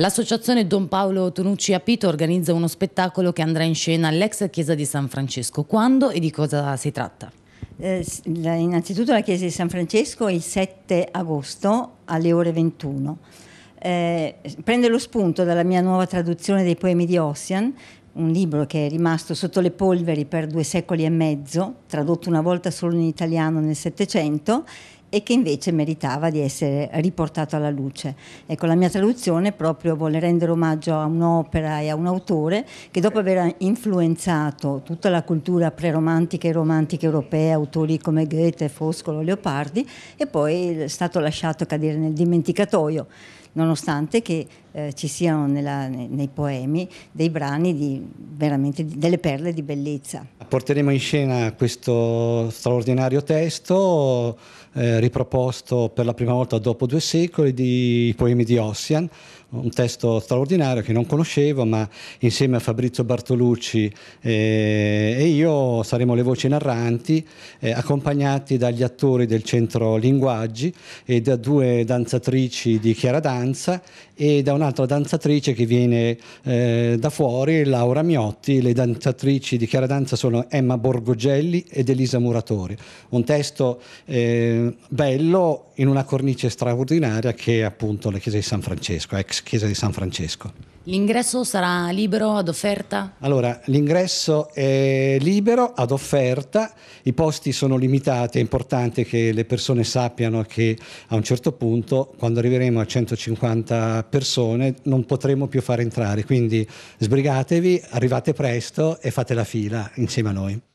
L'associazione Don Paolo Tonucci a Pito organizza uno spettacolo che andrà in scena all'ex chiesa di San Francesco. Quando e di cosa si tratta? Eh, innanzitutto la chiesa di San Francesco il 7 agosto alle ore 21. Eh, prende lo spunto dalla mia nuova traduzione dei poemi di Ossian, un libro che è rimasto sotto le polveri per due secoli e mezzo, tradotto una volta solo in italiano nel Settecento e che invece meritava di essere riportato alla luce. Ecco, la mia traduzione proprio vuole rendere omaggio a un'opera e a un autore che dopo aver influenzato tutta la cultura preromantica e romantica europea, autori come Goethe, Foscolo, Leopardi, e poi è stato lasciato cadere nel dimenticatoio nonostante che eh, ci siano nella, nei, nei, poemi dei brani di, veramente di, delle perle di bellezza. Porteremo in scena questo straordinario testo eh, riproposto per la prima volta dopo due secoli di poemi di Ossian un testo straordinario che non conoscevo, ma insieme a Fabrizio Bartolucci eh, e io saremo le voci narranti, eh, accompagnati dagli attori del centro linguaggi e da due danzatrici di Chiara Danza e da un'altra danzatrice che viene eh, da fuori, Laura Miotti. Le danzatrici di Chiara Danza sono Emma Borgogelli ed Elisa Muratori. Un testo eh, bello in una cornice straordinaria che è appunto la Chiesa di San Francesco, ex chiesa di San Francesco. L'ingresso sarà libero ad offerta? Allora, l'ingresso è libero ad offerta, i posti sono limitati, è importante che le persone sappiano che a un certo punto, quando arriveremo a 150 persone, non potremo più far entrare, quindi sbrigatevi, arrivate presto e fate la fila insieme a noi.